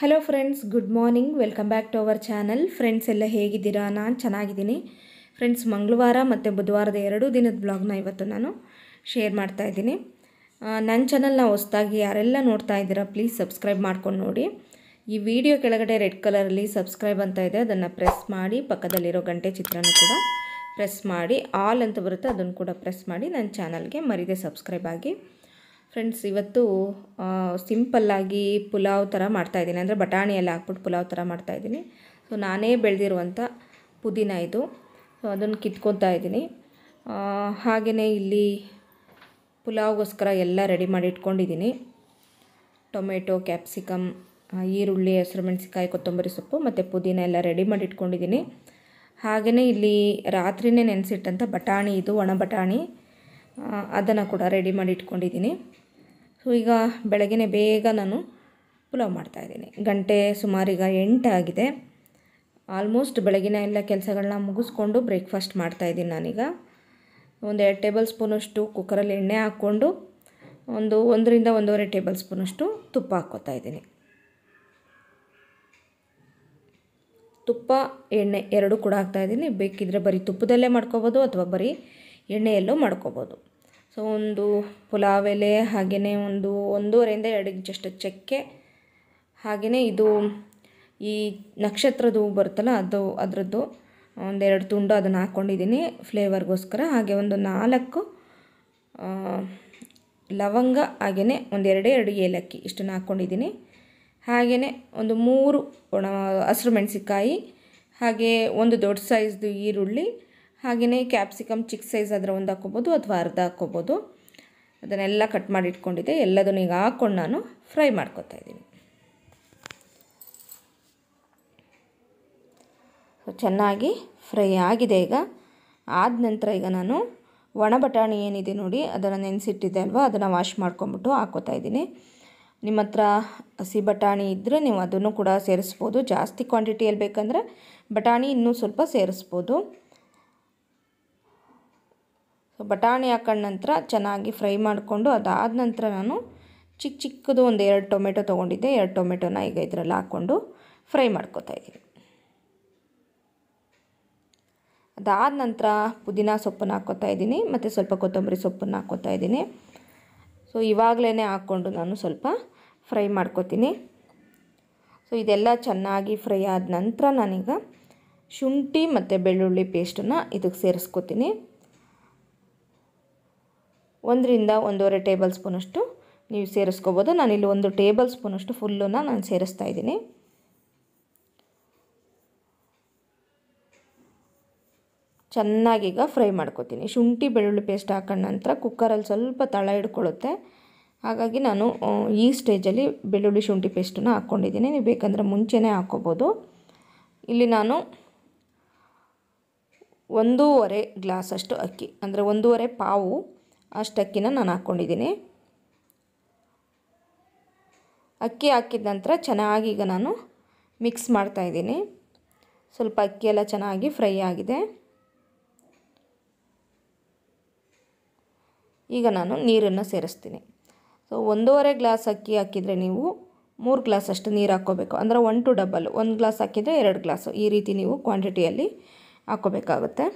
hello friends good morning welcome back to our channel friends ಎಲ್ಲ ಹೇಗಿದ್ದೀರಾ ನಾನು ಚೆನ್ನಾಗಿದ್ದೀನಿ ಫ್ರೆಂಡ್ಸ್ ಮಂಗಳವಾರ ಮತ್ತು ಬುಧವಾರದ ಎರಡೂ ದಿನದ ಬ್ಲಾಗ್ನ ಇವತ್ತು ನಾನು ಶೇರ್ ಮಾಡ್ತಾ ಇದ್ದೀನಿ ನನ್ನ ಚಾನಲ್ನ ಹೊಸ್ದಾಗಿ ಯಾರೆಲ್ಲ ನೋಡ್ತಾ ಇದ್ದೀರಾ ಪ್ಲೀಸ್ ಸಬ್ಸ್ಕ್ರೈಬ್ ಮಾಡ್ಕೊಂಡು ನೋಡಿ ಈ ವಿಡಿಯೋ ಕೆಳಗಡೆ ರೆಡ್ ಕಲರಲ್ಲಿ ಸಬ್ಸ್ಕ್ರೈಬ್ ಅಂತ ಇದೆ ಅದನ್ನು ಪ್ರೆಸ್ ಮಾಡಿ ಪಕ್ಕದಲ್ಲಿರೋ ಗಂಟೆ ಚಿತ್ರನೂ ಕೂಡ ಪ್ರೆಸ್ ಮಾಡಿ ಆಲ್ ಅಂತ ಬರುತ್ತೆ ಅದನ್ನು ಕೂಡ ಪ್ರೆಸ್ ಮಾಡಿ ನನ್ನ ಚಾನಲ್ಗೆ ಮರಿದೆ ಸಬ್ಸ್ಕ್ರೈಬ್ ಆಗಿ ಫ್ರೆಂಡ್ಸ್ ಇವತ್ತು ಸಿಂಪಲ್ಲಾಗಿ ಪುಲಾವ್ ಥರ ಮಾಡ್ತಾಯಿದ್ದೀನಿ ಅಂದರೆ ಬಟಾಣಿಯಲ್ಲಿ ಹಾಕ್ಬಿಟ್ಟು ಪುಲಾವ್ ಥರ ಮಾಡ್ತಾಯಿದ್ದೀನಿ ಸೊ ನಾನೇ ಬೆಳೆದಿರುವಂಥ ಪುದೀನ ಇದು ಸೊ ಅದನ್ನು ಕಿತ್ಕೊತಾ ಇದ್ದೀನಿ ಹಾಗೆಯೇ ಇಲ್ಲಿ ಪುಲಾವ್ಗೋಸ್ಕರ ಎಲ್ಲ ರೆಡಿ ಮಾಡಿ ಇಟ್ಕೊಂಡಿದ್ದೀನಿ ಟೊಮೆಟೊ ಕ್ಯಾಪ್ಸಿಕಮ್ ಈರುಳ್ಳಿ ಹಸಿರು ಮೆಣಸಿಕಾಯಿ ಕೊತ್ತಂಬರಿ ಸೊಪ್ಪು ಮತ್ತು ಪುದೀನ ಎಲ್ಲ ರೆಡಿ ಮಾಡಿ ಇಟ್ಕೊಂಡಿದ್ದೀನಿ ಹಾಗೆಯೇ ಇಲ್ಲಿ ರಾತ್ರಿನೇ ನೆನೆಸಿಟ್ಟಂಥ ಬಟಾಣಿ ಇದು ಒಣ ಬಟಾಣಿ ಅದನ್ನು ಕೂಡ ರೆಡಿ ಮಾಡಿ ಇಟ್ಕೊಂಡಿದ್ದೀನಿ ಸೊ ಈಗ ಬೆಳಗ್ಗೆ ಬೇಗ ನಾನು ಪುಲಾವ್ ಮಾಡ್ತಾಯಿದ್ದೀನಿ ಗಂಟೆ ಸುಮಾರೀಗ ಈಗ ಎಂಟಾಗಿದೆ ಆಲ್ಮೋಸ್ಟ್ ಬೆಳಗಿನ ಎಲ್ಲ ಕೆಲಸಗಳನ್ನ ಮುಗಿಸ್ಕೊಂಡು ಬ್ರೇಕ್ಫಾಸ್ಟ್ ಮಾಡ್ತಾಯಿದ್ದೀನಿ ನಾನೀಗ ಎರಡು ಟೇಬಲ್ ಸ್ಪೂನಷ್ಟು ಕುಕ್ಕರಲ್ಲಿ ಎಣ್ಣೆ ಹಾಕ್ಕೊಂಡು ಒಂದು ಒಂದರಿಂದ ಒಂದೂವರೆ ಟೇಬಲ್ ಸ್ಪೂನಷ್ಟು ತುಪ್ಪ ಹಾಕ್ಕೋತಾ ಇದ್ದೀನಿ ತುಪ್ಪ ಎಣ್ಣೆ ಎರಡೂ ಕೂಡ ಹಾಕ್ತಾಯಿದ್ದೀನಿ ಬೇಕಿದ್ರೆ ಬರೀ ತುಪ್ಪದಲ್ಲೇ ಮಾಡ್ಕೋಬೋದು ಅಥವಾ ಬರೀ ಎಣ್ಣೆಯಲ್ಲೂ ಮಾಡ್ಕೋಬೋದು ಸೊ ಒಂದು ಪುಲಾವ್ ಎಲೆ ಹಾಗೆಯೇ ಒಂದು ಒಂದೂವರೆಯಿಂದ ಎರಡು ಜಸ್ಟ್ ಚಕ್ಕೆ ಹಾಗೆಯೇ ಇದು ಈ ಹೂ ಬರುತ್ತಲ್ಲ ಅದು ಅದರದ್ದು ಒಂದೆರಡು ತುಂಡು ಅದನ್ನು ಹಾಕ್ಕೊಂಡಿದ್ದೀನಿ ಫ್ಲೇವರ್ಗೋಸ್ಕರ ಹಾಗೆ ಒಂದು ನಾಲ್ಕು ಲವಂಗ ಹಾಗೆಯೇ ಒಂದೆರಡು ಎರಡು ಏಲಕ್ಕಿ ಇಷ್ಟನ್ನು ಹಾಕ್ಕೊಂಡಿದ್ದೀನಿ ಹಾಗೆಯೇ ಒಂದು ಮೂರು ಒಣ ಹಸಿರು ಮೆಣಸಿಕಾಯಿ ಹಾಗೆ ಒಂದು ದೊಡ್ಡ ಸೈಜ್ದು ಈರುಳ್ಳಿ ಹಾಗೆಯೇ ಕ್ಯಾಪ್ಸಿಕಮ್ ಚಿಕ್ಕ ಸೈಜ್ ಅದರ ಒಂದು ಹಾಕ್ಕೊಬೋದು ಅಥವಾ ಅರ್ಧ ಹಾಕ್ಕೊಬೋದು ಅದನ್ನೆಲ್ಲ ಕಟ್ ಮಾಡಿ ಇಟ್ಕೊಂಡಿದ್ದೆ ಎಲ್ಲದನ್ನು ಈಗ ಹಾಕ್ಕೊಂಡು ನಾನು ಫ್ರೈ ಮಾಡ್ಕೊತಾ ಇದ್ದೀನಿ ಚೆನ್ನಾಗಿ ಫ್ರೈ ಆಗಿದೆ ಈಗ ಆದ ನಂತರ ಈಗ ನಾನು ಒಣ ಬಟಾಣಿ ಏನಿದೆ ನೋಡಿ ಅದನ್ನು ನೆನೆಸಿಟ್ಟಿದ್ದೆ ಅಲ್ವಾ ಅದನ್ನು ವಾಶ್ ಮಾಡ್ಕೊಂಬಿಟ್ಟು ಹಾಕೋತಾ ಇದ್ದೀನಿ ನಿಮ್ಮ ಹತ್ರ ಹಸಿ ಬಟಾಣಿ ಇದ್ದರೆ ನೀವು ಅದನ್ನು ಕೂಡ ಸೇರಿಸ್ಬೋದು ಜಾಸ್ತಿ ಕ್ವಾಂಟಿಟಿಯಲ್ಲಿ ಬೇಕಂದರೆ ಬಟಾಣಿ ಇನ್ನೂ ಸ್ವಲ್ಪ ಸೇರಿಸ್ಬೋದು ಸೊ ಬಟಾಣಿ ಹಾಕೊಂಡ ನಂತರ ಚೆನ್ನಾಗಿ ಫ್ರೈ ಮಾಡಿಕೊಂಡು ಅದಾದ ನಂತರ ನಾನು ಚಿಕ್ಕ ಚಿಕ್ಕದು ಒಂದು ಎರಡು ಟೊಮೆಟೊ ತೊಗೊಂಡಿದ್ದೆ ಎರಡು ಟೊಮೆಟೊನ ಈಗ ಇದರಲ್ಲಿ ಹಾಕ್ಕೊಂಡು ಫ್ರೈ ಮಾಡ್ಕೋತಾ ಇದ್ದೀನಿ ಅದಾದ ನಂತರ ಪುದೀನ ಸೊಪ್ಪನ್ನು ಹಾಕ್ಕೋತಾ ಇದ್ದೀನಿ ಮತ್ತು ಸ್ವಲ್ಪ ಕೊತ್ತಂಬರಿ ಸೊಪ್ಪನ್ನು ಹಾಕ್ಕೋತಾ ಇದ್ದೀನಿ ಸೊ ಇವಾಗಲೇ ಹಾಕ್ಕೊಂಡು ನಾನು ಸ್ವಲ್ಪ ಫ್ರೈ ಮಾಡ್ಕೋತೀನಿ ಸೊ ಇದೆಲ್ಲ ಚೆನ್ನಾಗಿ ಫ್ರೈ ಆದ ನಂತರ ನಾನೀಗ ಶುಂಠಿ ಮತ್ತು ಬೆಳ್ಳುಳ್ಳಿ ಪೇಸ್ಟನ್ನು ಇದಕ್ಕೆ ಸೇರಿಸ್ಕೋತೀನಿ ಒಂದರಿಂದ ಒಂದೂವರೆ ಟೇಬಲ್ ಸ್ಪೂನಷ್ಟು ನೀವು ಸೇರಿಸ್ಕೋಬೋದು ನಾನಿಲ್ಲಿ ಒಂದು ಟೇಬಲ್ ಸ್ಪೂನಷ್ಟು ಫುಲ್ಲನ್ನು ನಾನು ಸೇರಿಸ್ತಾ ಇದ್ದೀನಿ ಚೆನ್ನಾಗೀಗ ಫ್ರೈ ಮಾಡ್ಕೋತೀನಿ ಶುಂಠಿ ಬೆಳ್ಳುಳ್ಳಿ ಪೇಸ್ಟ್ ಹಾಕೊಂಡ ನಂತರ ಕುಕ್ಕರಲ್ಲಿ ಸ್ವಲ್ಪ ತಳ ಹಿಡ್ಕೊಳ್ಳುತ್ತೆ ಹಾಗಾಗಿ ನಾನು ಈ ಸ್ಟೇಜಲ್ಲಿ ಬೆಳ್ಳುಳ್ಳಿ ಶುಂಠಿ ಪೇಸ್ಟನ್ನು ಹಾಕ್ಕೊಂಡಿದ್ದೀನಿ ನೀವು ಬೇಕಂದರೆ ಮುಂಚೆನೇ ಹಾಕ್ಕೋಬೋದು ಇಲ್ಲಿ ನಾನು ಒಂದೂವರೆ ಗ್ಲಾಸಷ್ಟು ಅಕ್ಕಿ ಅಂದರೆ ಒಂದೂವರೆ ಪಾವು ಅಷ್ಟಕ್ಕಿನ ನಾನು ಹಾಕ್ಕೊಂಡಿದ್ದೀನಿ ಅಕ್ಕಿ ಹಾಕಿದ ನಂತರ ಚೆನ್ನಾಗಿ ಈಗ ನಾನು ಮಿಕ್ಸ್ ಮಾಡ್ತಾಯಿದ್ದೀನಿ ಸ್ವಲ್ಪ ಅಕ್ಕಿ ಎಲ್ಲ ಚೆನ್ನಾಗಿ ಫ್ರೈ ಆಗಿದೆ ಈಗ ನಾನು ನೀರನ್ನು ಸೇರಿಸ್ತೀನಿ ಸೊ ಒಂದೂವರೆ ಗ್ಲಾಸ್ ಅಕ್ಕಿ ಹಾಕಿದರೆ ನೀವು ಮೂರು ಗ್ಲಾಸ್ ಅಷ್ಟು ನೀರು ಹಾಕ್ಕೋಬೇಕು ಅಂದರೆ ಒನ್ ಟು ಡಬಲ್ ಒಂದು ಗ್ಲಾಸ್ ಹಾಕಿದರೆ ಎರಡು ಗ್ಲಾಸು ಈ ರೀತಿ ನೀವು ಕ್ವಾಂಟಿಟಿಯಲ್ಲಿ ಹಾಕ್ಕೋಬೇಕಾಗುತ್ತೆ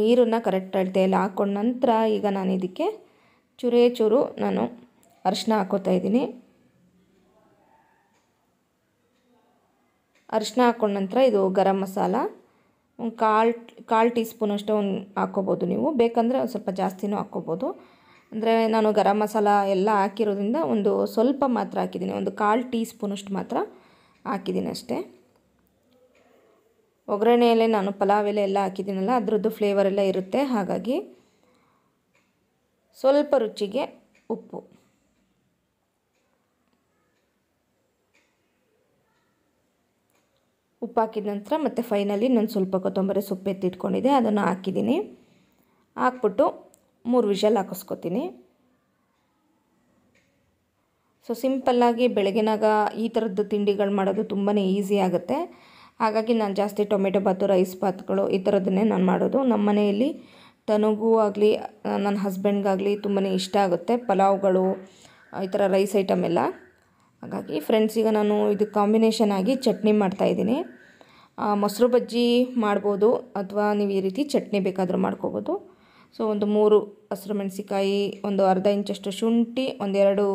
ನೀರನ್ನು ಕರೆಕ್ಟ್ ಅಳತೆಯಲ್ಲಿ ಹಾಕ್ಕೊಂಡ ನಂತರ ಈಗ ನಾನು ಇದಕ್ಕೆ ಚೂರೇ ಚೂರು ನಾನು ಅರಿಶಿನ ಹಾಕೋತಾ ಇದ್ದೀನಿ ಅರಶಿನ ಹಾಕ್ಕೊಂಡ ನಂತರ ಇದು ಗರಂ ಮಸಾಲ ಒಂದು ಕಾಲು ಕಾಲು ಟೀ ಸ್ಪೂನ್ ಒಂದು ಹಾಕ್ಕೋಬೋದು ನೀವು ಬೇಕಂದರೆ ಒಂದು ಸ್ವಲ್ಪ ಜಾಸ್ತಿನೂ ಹಾಕ್ಕೋಬೋದು ಅಂದರೆ ನಾನು ಗರಂ ಮಸಾಲ ಎಲ್ಲ ಹಾಕಿರೋದ್ರಿಂದ ಒಂದು ಸ್ವಲ್ಪ ಮಾತ್ರ ಹಾಕಿದ್ದೀನಿ ಒಂದು ಕಾಲು ಟೀ ಸ್ಪೂನಷ್ಟು ಮಾತ್ರ ಹಾಕಿದ್ದೀನಿ ಅಷ್ಟೇ ಒಗ್ಗರಣೆಯಲ್ಲೇ ನಾನು ಪಲಾವ್ ಎಲೆ ಎಲ್ಲ ಹಾಕಿದ್ದೀನಲ್ಲ ಅದರದ್ದು ಫ್ಲೇವರ್ ಎಲ್ಲ ಇರುತ್ತೆ ಹಾಗಾಗಿ ಸ್ವಲ್ಪ ರುಚಿಗೆ ಉಪ್ಪು ಉಪ್ಪು ಹಾಕಿದ ನಂತರ ಮತ್ತು ಫೈನಲಿ ನಾನು ಸ್ವಲ್ಪ ಕೊತ್ತಂಬರಿ ಸೊಪ್ಪು ಎತ್ತಿಟ್ಕೊಂಡಿದ್ದೆ ಅದನ್ನು ಹಾಕಿದ್ದೀನಿ ಹಾಕ್ಬಿಟ್ಟು ಮೂರು ವಿಷಲ್ ಹಾಕಿಸ್ಕೊತೀನಿ ಸೊ ಸಿಂಪಲ್ಲಾಗಿ ಬೆಳಗಿನಾಗ ಈ ಥರದ್ದು ತಿಂಡಿಗಳು ಮಾಡೋದು ತುಂಬಾ ಈಸಿ ಆಗುತ್ತೆ ಹಾಗಾಗಿ ನಾನು ಜಾಸ್ತಿ ಟೊಮೆಟೊ ಭಾತು ರೈಸ್ ಭಾತ್ಗಳು ಈ ಥರದನ್ನೇ ನಾನು ಮಾಡೋದು ನಮ್ಮ ಮನೆಯಲ್ಲಿ ತನಗೂ ಆಗಲಿ ನನ್ನ ಹಸ್ಬೆಂಡ್ಗಾಗಲಿ ತುಂಬಾ ಇಷ್ಟ ಆಗುತ್ತೆ ಪಲಾವ್ಗಳು ಈ ಥರ ರೈಸ್ ಐಟಮ್ ಎಲ್ಲ ಹಾಗಾಗಿ ಫ್ರೆಂಡ್ಸಿಗೆ ಈಗ ನಾನು ಇದು ಕಾಂಬಿನೇಷನ್ ಆಗಿ ಚಟ್ನಿ ಮಾಡ್ತಾಯಿದ್ದೀನಿ ಮೊಸರು ಬಜ್ಜಿ ಮಾಡ್ಬೋದು ಅಥವಾ ನೀವು ಈ ರೀತಿ ಚಟ್ನಿ ಬೇಕಾದರೂ ಮಾಡ್ಕೋಬೋದು ಸೊ ಒಂದು ಮೂರು ಹಸಿರು ಮೆಣಸಿಕಾಯಿ ಒಂದು ಅರ್ಧ ಇಂಚಷ್ಟು ಶುಂಠಿ ಒಂದೆರಡು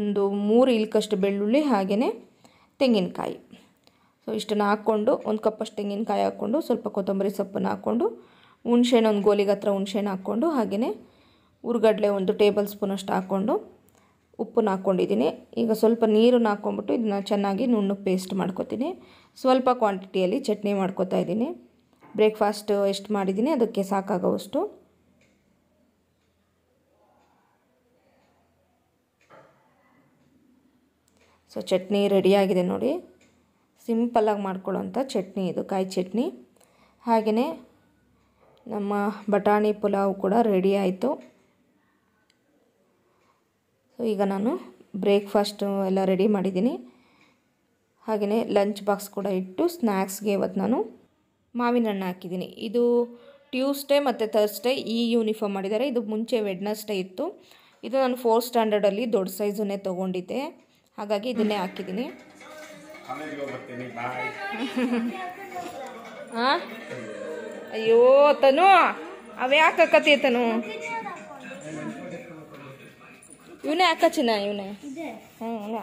ಒಂದು ಮೂರು ಇಲ್ಕಷ್ಟು ಬೆಳ್ಳುಳ್ಳಿ ಹಾಗೆಯೇ ತೆಂಗಿನಕಾಯಿ ಸೊ ಇಷ್ಟನ್ನು ಹಾಕ್ಕೊಂಡು ಒಂದು ಕಪ್ಪಷ್ಟು ತೆಂಗಿನಕಾಯಿ ಹಾಕ್ಕೊಂಡು ಸ್ವಲ್ಪ ಕೊತ್ತಂಬರಿ ಸೊಪ್ಪನ್ನು ಹಾಕ್ಕೊಂಡು ಹುಣ್ಸೆಹಣ್ಣು ಒಂದು ಗೋಲಿಗೆ ಹತ್ರ ಹುಣ್ಸೆಹಣ್ಣು ಹಾಕ್ಕೊಂಡು ಹಾಗೆಯೇ ಉರುಗಡ್ಲೆ ಒಂದು ಟೇಬಲ್ ಸ್ಪೂನಷ್ಟು ಹಾಕ್ಕೊಂಡು ಉಪ್ಪನ್ನ ಹಾಕ್ಕೊಂಡಿದ್ದೀನಿ ಈಗ ಸ್ವಲ್ಪ ನೀರನ್ನು ಹಾಕ್ಕೊಂಡ್ಬಿಟ್ಟು ಇದನ್ನು ಚೆನ್ನಾಗಿ ನುಣ್ಣು ಪೇಸ್ಟ್ ಮಾಡ್ಕೊತೀನಿ ಸ್ವಲ್ಪ ಕ್ವಾಂಟಿಟಿಯಲ್ಲಿ ಚಟ್ನಿ ಮಾಡ್ಕೋತಾ ಇದ್ದೀನಿ ಬ್ರೇಕ್ಫಾಸ್ಟ್ ಎಷ್ಟು ಮಾಡಿದ್ದೀನಿ ಅದಕ್ಕೆ ಸಾಕಾಗೋವಷ್ಟು ಸೊ ಚಟ್ನಿ ರೆಡಿಯಾಗಿದೆ ನೋಡಿ ಸಿಂಪಲ್ಲಾಗಿ ಮಾಡ್ಕೊಳ್ಳೋಂಥ ಚಟ್ನಿ ಇದು ಕಾಯಿ ಚಟ್ನಿ ಹಾಗೆಯೇ ನಮ್ಮ ಬಟಾಣಿ ಪುಲಾವ್ ಕೂಡ ರೆಡಿ ಆಯಿತು ಸೊ ಈಗ ನಾನು ಬ್ರೇಕ್ಫಾಸ್ಟು ಎಲ್ಲ ರೆಡಿ ಮಾಡಿದ್ದೀನಿ ಹಾಗೆಯೇ ಲಂಚ್ ಬಾಕ್ಸ್ ಕೂಡ ಇಟ್ಟು ಸ್ನ್ಯಾಕ್ಸ್ಗೆ ಇವತ್ತು ನಾನು ಮಾವಿನ ಹಣ್ಣು ಹಾಕಿದ್ದೀನಿ ಇದು ಟ್ಯೂಸ್ಡೇ ಮತ್ತು ಥರ್ಸ್ಡೇ ಈ ಯೂನಿಫಾರ್ಮ್ ಮಾಡಿದ್ದಾರೆ ಇದು ಮುಂಚೆ ವೆಡ್ನಸ್ಡೇ ಇತ್ತು ಇದು ನಾನು ಫೋರ್ತ್ ಸ್ಟ್ಯಾಂಡರ್ಡಲ್ಲಿ ದೊಡ್ಡ ಸೈಜನ್ನೇ ತೊಗೊಂಡಿದ್ದೆ ಹಾಗಾಗಿ ಇದನ್ನೇ ಹಾಕಿದ್ದೀನಿ ಅಯ್ಯೋ ತನು ಅವ್ಯಾಕೆ ಅಕ್ಕತಿ ತನು ಇವನೇ ಅಕ್ಕ ಚಿನ್ನ ಇವನೇ ಹ್ಞೂ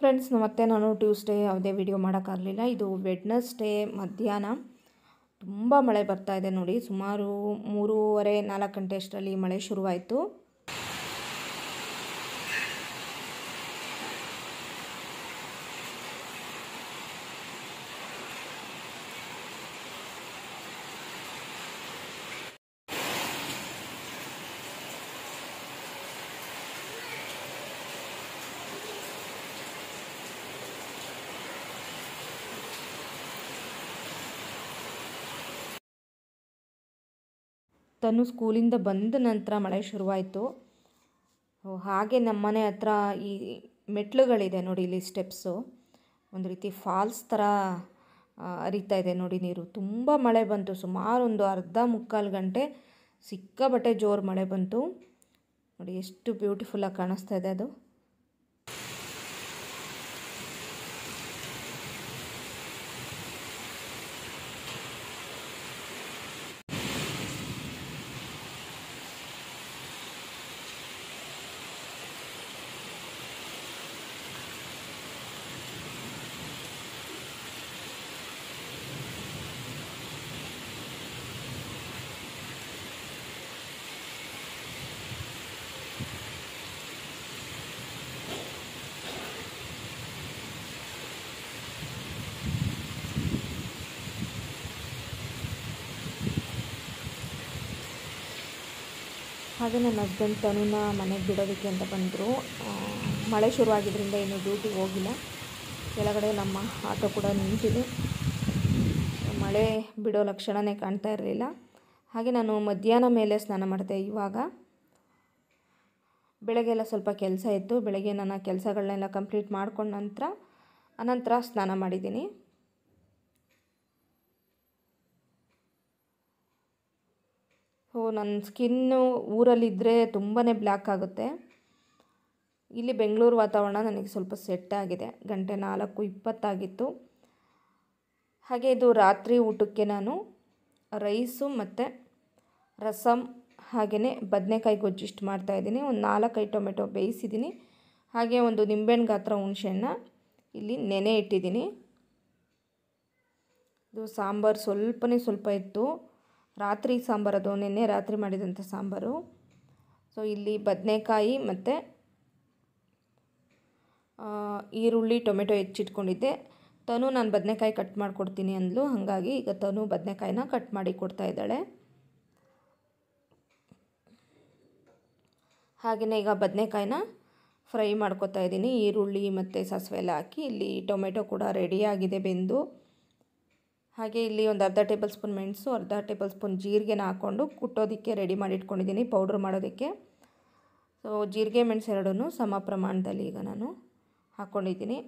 ಫ್ರೆಂಡ್ಸ್ ಮತ್ತೆ ನಾನು ಟ್ಯೂಸ್ಡೇ ಯಾವುದೇ ವಿಡಿಯೋ ಮಾಡೋಕ್ಕಾಗಲಿಲ್ಲ ಇದು ವೆಡ್ನಸ್ಡೇ ಮಧ್ಯಾಹ್ನ ತುಂಬ ಮಳೆ ಬರ್ತಾ ಇದೆ ನೋಡಿ ಸುಮಾರು ಮೂರುವರೆ ನಾಲ್ಕು ಗಂಟೆ ಅಷ್ಟರಲ್ಲಿ ಮಳೆ ಶುರುವಾಯಿತು ತನು ಸ್ಕೂಲಿಂದ ಬಂದ ನಂತರ ಮಳೆ ಶುರುವಾಯಿತು ಹಾಗೆ ನಮ್ಮ ಮನೆ ಹತ್ರ ಈ ಮೆಟ್ಲುಗಳಿದೆ ನೋಡಿ ಇಲ್ಲಿ ಸ್ಟೆಪ್ಸು ಒಂದು ರೀತಿ ಫಾಲ್ಸ್ ಥರ ಅರಿತಾ ಇದೆ ನೋಡಿ ನೀರು ತುಂಬ ಮಳೆ ಬಂತು ಸುಮಾರು ಒಂದು ಅರ್ಧ ಮುಕ್ಕಾಲು ಗಂಟೆ ಸಿಕ್ಕಾಬಟ್ಟೆ ಜೋರು ಮಳೆ ಬಂತು ನೋಡಿ ಎಷ್ಟು ಬ್ಯೂಟಿಫುಲ್ಲಾಗಿ ಕಾಣಿಸ್ತಾ ಇದೆ ಅದು ಹಾಗೆ ನನ್ನ ಹಸ್ಬೆಂಡ್ ತನುನ ಮನೆಗೆ ಬಿಡೋದಕ್ಕೆ ಅಂತ ಬಂದರು ಮಳೆ ಶುರುವಾಗಿದ್ದರಿಂದ ಇನ್ನೂ ಡ್ಯೂಟಿಗೆ ಹೋಗಿಲ್ಲ ಕೆಳಗಡೆ ನಮ್ಮ ಆಟೋ ಕೂಡ ನಿಂತಿದೆ ಮಳೆ ಬಿಡೋ ಲಕ್ಷಣವೇ ಕಾಣ್ತಾ ಇರಲಿಲ್ಲ ಹಾಗೆ ನಾನು ಮಧ್ಯಾಹ್ನ ಮೇಲೆ ಸ್ನಾನ ಮಾಡಿದೆ ಇವಾಗ ಬೆಳಗ್ಗೆ ಎಲ್ಲ ಸ್ವಲ್ಪ ಕೆಲಸ ಇತ್ತು ಬೆಳಗ್ಗೆ ನನ್ನ ಕೆಲಸಗಳನ್ನೆಲ್ಲ ಕಂಪ್ಲೀಟ್ ಮಾಡ್ಕೊಂಡ ನಂತರ ಅನಂತರ ಸ್ನಾನ ಮಾಡಿದ್ದೀನಿ ನನ್ನ ಸ್ಕಿನ್ನು ಊರಲ್ಲಿದ್ದರೆ ತುಂಬಾ ಬ್ಲ್ಯಾಕ್ ಆಗುತ್ತೆ ಇಲ್ಲಿ ಬೆಂಗಳೂರು ವಾತಾವರಣ ನನಗೆ ಸ್ವಲ್ಪ ಸೆಟ್ ಆಗಿದೆ ಗಂಟೆ ನಾಲ್ಕು ಇಪ್ಪತ್ತಾಗಿತ್ತು ಹಾಗೆ ಇದು ರಾತ್ರಿ ಊಟಕ್ಕೆ ನಾನು ರೈಸು ಮತ್ತು ರಸಂ ಹಾಗೆಯೇ ಬದನೆಕಾಯಿ ಮಾಡ್ತಾ ಮಾಡ್ತಾಯಿದ್ದೀನಿ ಒಂದು ನಾಲ್ಕೈ ಟೊಮೆಟೊ ಬೇಯಿಸಿದ್ದೀನಿ ಹಾಗೆ ಒಂದು ನಿಂಬೆಹಣ್ಣು ಗಾತ್ರ ಹುಣಸೆಹಣ್ಣ ಇಲ್ಲಿ ನೆನೆ ಇಟ್ಟಿದ್ದೀನಿ ಇದು ಸಾಂಬಾರು ಸ್ವಲ್ಪನೇ ಸ್ವಲ್ಪ ಇತ್ತು ರಾತ್ರಿ ಅದು ನಿನ್ನೆ ರಾತ್ರಿ ಮಾಡಿದಂಥ ಸಾಂಬಾರು ಸೊ ಇಲ್ಲಿ ಬದನೆಕಾಯಿ ಮತ್ತು ಈರುಳ್ಳಿ ಟೊಮೆಟೊ ಹೆಚ್ಚಿಟ್ಕೊಂಡಿದ್ದೆ ತನು ನಾನು ಬದನೆಕಾಯಿ ಕಟ್ ಮಾಡಿಕೊಡ್ತೀನಿ ಅಂದಲು ಹಾಗಾಗಿ ಈಗ ತನು ಬದನೆಕಾಯಿನ ಕಟ್ ಮಾಡಿ ಕೊಡ್ತಾ ಇದ್ದಾಳೆ ಹಾಗೆಯೇ ಈಗ ಬದನೆಕಾಯಿನ ಫ್ರೈ ಮಾಡ್ಕೊತಾ ಇದ್ದೀನಿ ಈರುಳ್ಳಿ ಮತ್ತು ಸಾಸಿವೆ ಎಲ್ಲ ಹಾಕಿ ಇಲ್ಲಿ ಟೊಮೆಟೊ ಕೂಡ ರೆಡಿಯಾಗಿದೆ ಬೆಂದು ಹಾಗೆ ಇಲ್ಲಿ ಒಂದು ಅರ್ಧ ಟೇಬಲ್ ಸ್ಪೂನ್ ಮೆಣಸು ಅರ್ಧ ಟೇಬಲ್ ಸ್ಪೂನ್ ಜೀರಿಗೆನ ಹಾಕ್ಕೊಂಡು ಕುಟ್ಟೋದಕ್ಕೆ ರೆಡಿ ಮಾಡಿ ಇಟ್ಕೊಂಡಿದ್ದೀನಿ ಪೌಡ್ರ್ ಮಾಡೋದಕ್ಕೆ ಸೊ ಜೀರಿಗೆ ಮೆಣಸು ಎರಡೂ ಸಮ ಪ್ರಮಾಣದಲ್ಲಿ ಈಗ ನಾನು ಹಾಕ್ಕೊಂಡಿದ್ದೀನಿ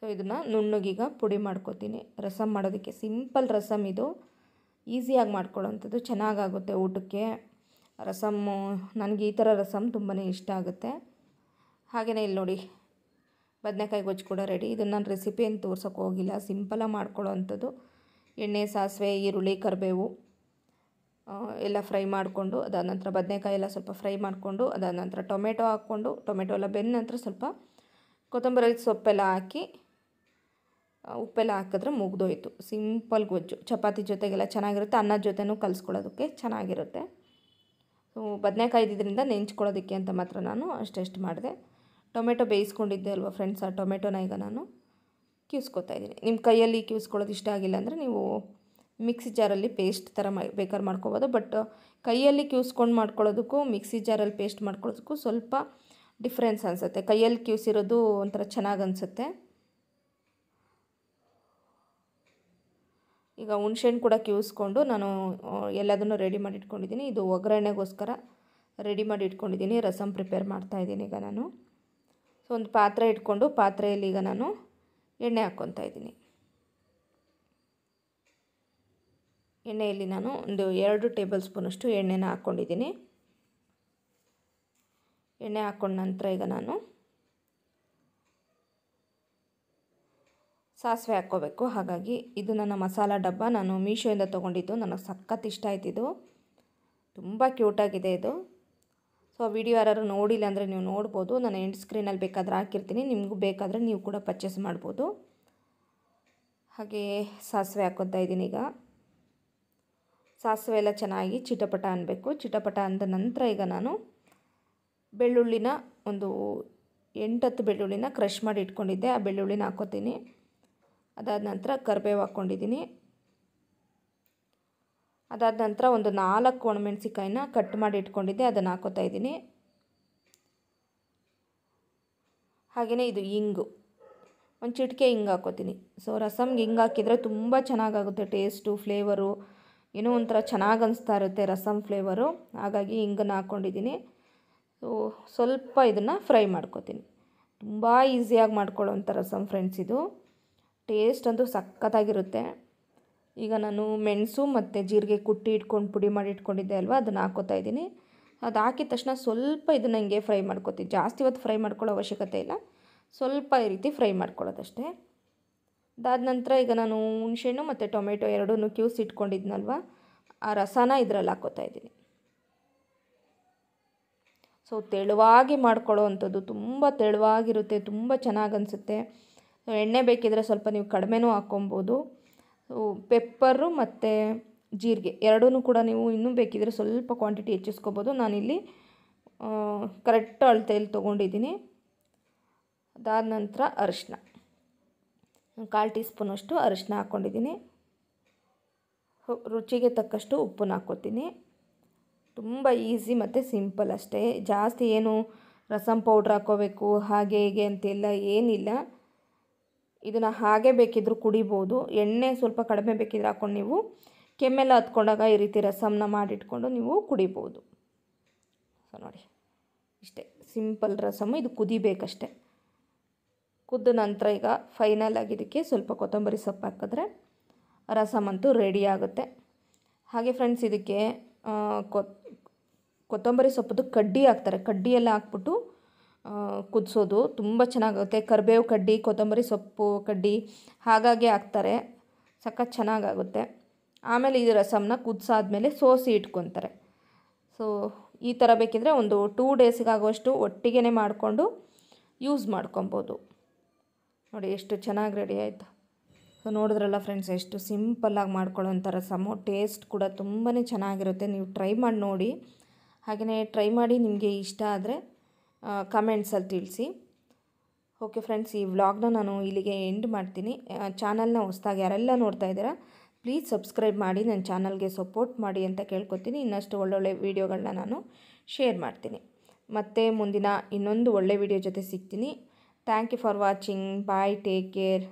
ಸೊ ಇದನ್ನು ನುಣ್ಣಗೀಗ ಪುಡಿ ಮಾಡ್ಕೋತೀನಿ ರಸಮ್ ಮಾಡೋದಕ್ಕೆ ಸಿಂಪಲ್ ರಸಮ್ ಇದು ಈಸಿಯಾಗಿ ಮಾಡ್ಕೊಳ್ಳೋವಂಥದ್ದು ಚೆನ್ನಾಗಾಗುತ್ತೆ ಊಟಕ್ಕೆ ರಸಮ್ಮು ನನಗೆ ಈ ಥರ ರಸಮ್ ತುಂಬಾ ಇಷ್ಟ ಆಗುತ್ತೆ ಹಾಗೆಯೇ ಇಲ್ಲಿ ನೋಡಿ ಬದನೆಕಾಯಿ ಗೊಜ್ಜು ಕೂಡ ರೆಡಿ ಇದು ನಾನು ರೆಸಿಪಿ ಏನು ತೋರ್ಸೋಕೆ ಹೋಗಿಲ್ಲ ಸಿಂಪಲಾಗಿ ಮಾಡ್ಕೊಳ್ಳೋ ಅಂಥದ್ದು ಎಣ್ಣೆ ಸಾಸಿವೆ ಈರುಳ್ಳಿ ಕರಿಬೇವು ಎಲ್ಲ ಫ್ರೈ ಮಾಡಿಕೊಂಡು ಅದಾದ ನಂತರ ಬದನೆಕಾಯಿ ಎಲ್ಲ ಸ್ವಲ್ಪ ಫ್ರೈ ಮಾಡಿಕೊಂಡು ಅದಾದ ನಂತರ ಟೊಮೆಟೊ ಹಾಕ್ಕೊಂಡು ಟೊಮೆಟೊ ಎಲ್ಲ ಬೆಂದ ನಂತರ ಸ್ವಲ್ಪ ಕೊತ್ತಂಬರಿ ಸೊಪ್ಪೆಲ್ಲ ಹಾಕಿ ಉಪ್ಪೆಲ್ಲ ಹಾಕಿದ್ರೆ ಮುಗ್ದೋಯ್ತು ಸಿಂಪಲ್ ಗೊಜ್ಜು ಚಪಾತಿ ಜೊತೆಗೆಲ್ಲ ಚೆನ್ನಾಗಿರುತ್ತೆ ಅನ್ನದ ಜೊತೆನೂ ಕಲಿಸ್ಕೊಳ್ಳೋದಕ್ಕೆ ಚೆನ್ನಾಗಿರುತ್ತೆ ಸೊ ಬದನೆಕಾಯಿ ನೆಂಚ್ಕೊಳ್ಳೋದಕ್ಕೆ ಅಂತ ಮಾತ್ರ ನಾನು ಅಷ್ಟೆಷ್ಟು ಮಾಡಿದೆ ಟೊಮೆಟೊ ಬೇಯಿಸ್ಕೊಂಡಿದ್ದೆ ಅಲ್ವಾ ಫ್ರೆಂಡ್ಸ್ ಆ ಟೊಮೆಟೊನ ಈಗ ನಾನು ಕ್ಯೂಸ್ಕೊತಾ ಇದ್ದೀನಿ ನಿಮ್ಮ ಕೈಯಲ್ಲಿ ಕ್ಯೂಸ್ಕೊಳ್ಳೋದು ಇಷ್ಟ ಆಗಿಲ್ಲ ಅಂದರೆ ನೀವು ಮಿಕ್ಸಿ ಜಾರಲ್ಲಿ ಪೇಸ್ಟ್ ಥರ ಮಾ ಬೇಕಾದ್ರೆ ಮಾಡ್ಕೊಬೋದು ಬಟ್ ಕೈಯಲ್ಲಿ ಕ್ಯೂಸ್ಕೊಂಡು ಮಾಡ್ಕೊಳ್ಳೋದಕ್ಕೂ ಮಿಕ್ಸಿ ಜಾರಲ್ಲಿ ಪೇಸ್ಟ್ ಮಾಡ್ಕೊಳ್ಳೋದಕ್ಕೂ ಸ್ವಲ್ಪ ಡಿಫ್ರೆನ್ಸ್ ಅನಿಸುತ್ತೆ ಕೈಯಲ್ಲಿ ಕ್ಯೂಸಿರೋದು ಒಂಥರ ಚೆನ್ನಾಗಿ ಅನಿಸುತ್ತೆ ಈಗ ಹುಣ್ಸೆಹಣ್ಣು ಕೂಡ ಕ್ಯೂಸ್ಕೊಂಡು ನಾನು ಎಲ್ಲದನ್ನು ರೆಡಿ ಮಾಡಿ ಇಟ್ಕೊಂಡಿದ್ದೀನಿ ಇದು ಒಗ್ಗರಣೆಗೋಸ್ಕರ ರೆಡಿ ಮಾಡಿ ಇಟ್ಕೊಂಡಿದ್ದೀನಿ ರಸಮ್ ಪ್ರಿಪೇರ್ ಮಾಡ್ತಾಯಿದ್ದೀನಿ ಈಗ ನಾನು ಸೊ ಒಂದು ಪಾತ್ರೆ ಇಟ್ಕೊಂಡು ಪಾತ್ರೆಯಲ್ಲಿ ಈಗ ನಾನು ಎಣ್ಣೆ ಹಾಕ್ಕೊತಾ ಇದ್ದೀನಿ ಎಣ್ಣೆಯಲ್ಲಿ ನಾನು ಒಂದು ಎರಡು ಟೇಬಲ್ ಸ್ಪೂನಷ್ಟು ಎಣ್ಣೆನ ಹಾಕ್ಕೊಂಡಿದ್ದೀನಿ ಎಣ್ಣೆ ಹಾಕ್ಕೊಂಡ ನಂತರ ಈಗ ನಾನು ಸಾಸಿವೆ ಹಾಕ್ಕೋಬೇಕು ಹಾಗಾಗಿ ಇದು ನನ್ನ ಮಸಾಲ ಡಬ್ಬ ನಾನು ಮೀಶೋಯಿಂದ ತೊಗೊಂಡಿದ್ದು ನನಗೆ ಸಖತ್ ಇಷ್ಟ ಆಯ್ತಿದ್ದು ತುಂಬ ಕ್ಯೂಟಾಗಿದೆ ಇದು ಸೊ ವಿಡಿಯೋ ಯಾರು ನೋಡಿಲ್ಲ ಅಂದರೆ ನೀವು ನೋಡ್ಬೋದು ನಾನು ಎಂಡ್ ಸ್ಕ್ರೀನಲ್ಲಿ ಬೇಕಾದರೆ ಹಾಕಿರ್ತೀನಿ ನಿಮಗೂ ಬೇಕಾದರೆ ನೀವು ಕೂಡ ಪರ್ಚೇಸ್ ಮಾಡ್ಬೋದು ಹಾಗೇ ಸಾಸಿವೆ ಹಾಕೋತಾ ಇದ್ದೀನಿ ಈಗ ಸಾಸಿವೆ ಎಲ್ಲ ಚೆನ್ನಾಗಿ ಚಿಟಪಟ ಅನ್ನಬೇಕು ಚಿಟಪಟ ಅಂದ ನಂತರ ಈಗ ನಾನು ಬೆಳ್ಳುಳ್ಳಿನ ಒಂದು ಎಂಟತ್ತು ಬೆಳ್ಳುಳ್ಳಿನ ಕ್ರಶ್ ಮಾಡಿ ಇಟ್ಕೊಂಡಿದ್ದೆ ಆ ಬೆಳ್ಳುಳ್ಳಿನ ಹಾಕೋತೀನಿ ಅದಾದ ನಂತರ ಕರಿಬೇವು ಹಾಕ್ಕೊಂಡಿದ್ದೀನಿ ಅದಾದ ನಂತರ ಒಂದು ನಾಲ್ಕು ಒಣಮೆಣಸಿಕಾಯಿನ ಕಟ್ ಮಾಡಿ ಇಟ್ಕೊಂಡಿದ್ದೆ ಅದನ್ನು ಹಾಕೋತಾ ಇದ್ದೀನಿ ಹಾಗೆಯೇ ಇದು ಇಂಗು ಒಂದು ಚಿಟಿಕೆ ಹಿಂಗೆ ಹಾಕೋತೀನಿ ಸೊ ರಸಮ್ಗೆ ಹಿಂಗೆ ಹಾಕಿದರೆ ತುಂಬ ಚೆನ್ನಾಗಾಗುತ್ತೆ ಟೇಸ್ಟು ಫ್ಲೇವರು ಏನೋ ಒಂಥರ ಚೆನ್ನಾಗಿ ಅನಿಸ್ತಾ ಇರುತ್ತೆ ರಸಮ್ ಫ್ಲೇವರು ಹಾಗಾಗಿ ಹಿಂಗನ್ನು ಹಾಕ್ಕೊಂಡಿದ್ದೀನಿ ಸೊ ಸ್ವಲ್ಪ ಇದನ್ನು ಫ್ರೈ ಮಾಡ್ಕೋತೀನಿ ತುಂಬ ಈಸಿಯಾಗಿ ಮಾಡ್ಕೊಳ್ಳೋಂಥ ರಸಮ್ ಫ್ರೆಂಡ್ಸ್ ಇದು ಟೇಸ್ಟ್ ಅಂತೂ ಸಖತ್ತಾಗಿರುತ್ತೆ ಈಗ ನಾನು ಮೆಣಸು ಮತ್ತು ಜೀರಿಗೆ ಕುಟ್ಟಿ ಇಟ್ಕೊಂಡು ಪುಡಿ ಮಾಡಿ ಇಟ್ಕೊಂಡಿದ್ದೆ ಅಲ್ವಾ ಅದನ್ನು ಹಾಕೋತಾ ಇದ್ದೀನಿ ಅದು ಹಾಕಿದ ತಕ್ಷಣ ಸ್ವಲ್ಪ ಇದನ್ನು ಹಂಗೆ ಫ್ರೈ ಮಾಡ್ಕೋತೀವಿ ಜಾಸ್ತಿ ಹೊತ್ತು ಫ್ರೈ ಮಾಡ್ಕೊಳ್ಳೋ ಅವಶ್ಯಕತೆ ಇಲ್ಲ ಸ್ವಲ್ಪ ಈ ರೀತಿ ಫ್ರೈ ಮಾಡ್ಕೊಳ್ಳೋದಷ್ಟೇ ಅದಾದ ನಂತರ ಈಗ ನಾನು ಹುಣಸೆಹಣ್ಣು ಮತ್ತು ಟೊಮೆಟೊ ಎರಡೂ ಕ್ಯೂಸ್ ಇಟ್ಕೊಂಡಿದ್ನಲ್ವ ಆ ರಸನ ಇದರಲ್ಲಿ ಹಾಕೋತಾ ಇದ್ದೀನಿ ಸೊ ತೆಳುವಾಗಿ ಮಾಡ್ಕೊಳ್ಳೋ ಅಂಥದ್ದು ತುಂಬ ತೆಳುವಾಗಿರುತ್ತೆ ತುಂಬ ಚೆನ್ನಾಗಿ ಅನಿಸುತ್ತೆ ಎಣ್ಣೆ ಬೇಕಿದ್ರೆ ಸ್ವಲ್ಪ ನೀವು ಕಡಿಮೆನೂ ಹಾಕ್ಕೊಬೋದು ಪೆಪ್ಪರು ಮತ್ತು ಜೀರಿಗೆ ಎರಡೂ ಕೂಡ ನೀವು ಇನ್ನೂ ಬೇಕಿದ್ದರೆ ಸ್ವಲ್ಪ ಕ್ವಾಂಟಿಟಿ ಹೆಚ್ಚಿಸ್ಕೋಬೋದು ನಾನಿಲ್ಲಿ ಕರೆಕ್ಟ್ ಅಳತೆಯಲ್ಲಿ ತೊಗೊಂಡಿದ್ದೀನಿ ಅದಾದ ನಂತರ ಅರಿಶಿನ ಕಾಲು ಟೀ ಸ್ಪೂನಷ್ಟು ಅರಿಶಿನ ಹಾಕ್ಕೊಂಡಿದ್ದೀನಿ ರುಚಿಗೆ ತಕ್ಕಷ್ಟು ಉಪ್ಪನ್ನು ಹಾಕ್ಕೋತೀನಿ ತುಂಬ ಈಸಿ ಮತ್ತು ಸಿಂಪಲ್ ಅಷ್ಟೇ ಜಾಸ್ತಿ ಏನು ರಸಂ ಪೌಡ್ರ್ ಹಾಕ್ಕೋಬೇಕು ಹಾಗೆ ಹೀಗೆ ಅಂತೆಲ್ಲ ಏನಿಲ್ಲ ಇದನ್ನು ಹಾಗೆ ಬೇಕಿದ್ದರೂ ಕುಡಿಬೋದು ಎಣ್ಣೆ ಸ್ವಲ್ಪ ಕಡಿಮೆ ಬೇಕಿದ್ರೆ ಹಾಕ್ಕೊಂಡು ನೀವು ಕೆಮ್ಮೆಲ್ಲ ಹತ್ಕೊಂಡಾಗ ಈ ರೀತಿ ರಸಮನ್ನ ಮಾಡಿಟ್ಕೊಂಡು ನೀವು ಕುಡಿಬೋದು ಸೊ ನೋಡಿ ಇಷ್ಟೇ ಸಿಂಪಲ್ ರಸಮು ಇದು ಕುದಿಬೇಕಷ್ಟೆ ಕುದ್ದ ನಂತರ ಈಗ ಫೈನಲ್ ಆಗಿ ಇದಕ್ಕೆ ಸ್ವಲ್ಪ ಕೊತ್ತಂಬರಿ ಸೊಪ್ಪು ಹಾಕಿದ್ರೆ ರಸಮಂತೂ ರೆಡಿ ಆಗುತ್ತೆ ಹಾಗೆ ಫ್ರೆಂಡ್ಸ್ ಇದಕ್ಕೆ ಕೊತ್ತಂಬರಿ ಸೊಪ್ಪದು ಕಡ್ಡಿ ಹಾಕ್ತಾರೆ ಕಡ್ಡಿಯೆಲ್ಲ ಹಾಕ್ಬಿಟ್ಟು ಕುದಿಸೋದು ತುಂಬ ಚೆನ್ನಾಗುತ್ತೆ ಕರಿಬೇವು ಕಡ್ಡಿ ಕೊತ್ತಂಬರಿ ಸೊಪ್ಪು ಕಡ್ಡಿ ಹಾಗಾಗಿ ಹಾಕ್ತಾರೆ ಸಖತ್ ಚೆನ್ನಾಗಾಗುತ್ತೆ ಆಮೇಲೆ ಈ ರಸಮನ್ನ ಕುದಿಸಾದ್ಮೇಲೆ ಸೋಸಿ ಇಟ್ಕೊತಾರೆ ಸೊ ಈ ಥರ ಬೇಕಿದ್ರೆ ಒಂದು ಟೂ ಡೇಸ್ಗಾಗುವಷ್ಟು ಒಟ್ಟಿಗೆ ಮಾಡಿಕೊಂಡು ಯೂಸ್ ಮಾಡ್ಕೊಬೋದು ನೋಡಿ ಎಷ್ಟು ಚೆನ್ನಾಗಿ ರೆಡಿ ಆಯಿತು ಸೊ ನೋಡಿದ್ರಲ್ಲ ಫ್ರೆಂಡ್ಸ್ ಎಷ್ಟು ಸಿಂಪಲ್ಲಾಗಿ ಮಾಡ್ಕೊಳ್ಳೋಂಥ ರಸಮು ಟೇಸ್ಟ್ ಕೂಡ ತುಂಬಾ ಚೆನ್ನಾಗಿರುತ್ತೆ ನೀವು ಟ್ರೈ ಮಾಡಿ ನೋಡಿ ಹಾಗೆಯೇ ಟ್ರೈ ಮಾಡಿ ನಿಮಗೆ ಇಷ್ಟ ಆದರೆ ಕಮೆಂಟ್ಸಲ್ಲಿ ತಿಳಿಸಿ ಓಕೆ ಫ್ರೆಂಡ್ಸ್ ಈ ವ್ಲಾಗ್ನ ನಾನು ಇಲ್ಲಿಗೆ ಎಂಡ್ ಮಾಡ್ತೀನಿ ಚಾನಲ್ನ ಹೊಸ್ದಾಗಿ ಯಾರೆಲ್ಲ ನೋಡ್ತಾ ಇದ್ದೀರಾ ಪ್ಲೀಸ್ ಸಬ್ಸ್ಕ್ರೈಬ್ ಮಾಡಿ ನನ್ನ ಚಾನಲ್ಗೆ ಸಪೋರ್ಟ್ ಮಾಡಿ ಅಂತ ಕೇಳ್ಕೊತೀನಿ ಇನ್ನಷ್ಟು ಒಳ್ಳೊಳ್ಳೆ ವೀಡಿಯೋಗಳನ್ನ ನಾನು ಶೇರ್ ಮಾಡ್ತೀನಿ ಮತ್ತು ಮುಂದಿನ ಇನ್ನೊಂದು ಒಳ್ಳೆ ವೀಡಿಯೋ ಜೊತೆ ಸಿಗ್ತೀನಿ thank you for watching bye take care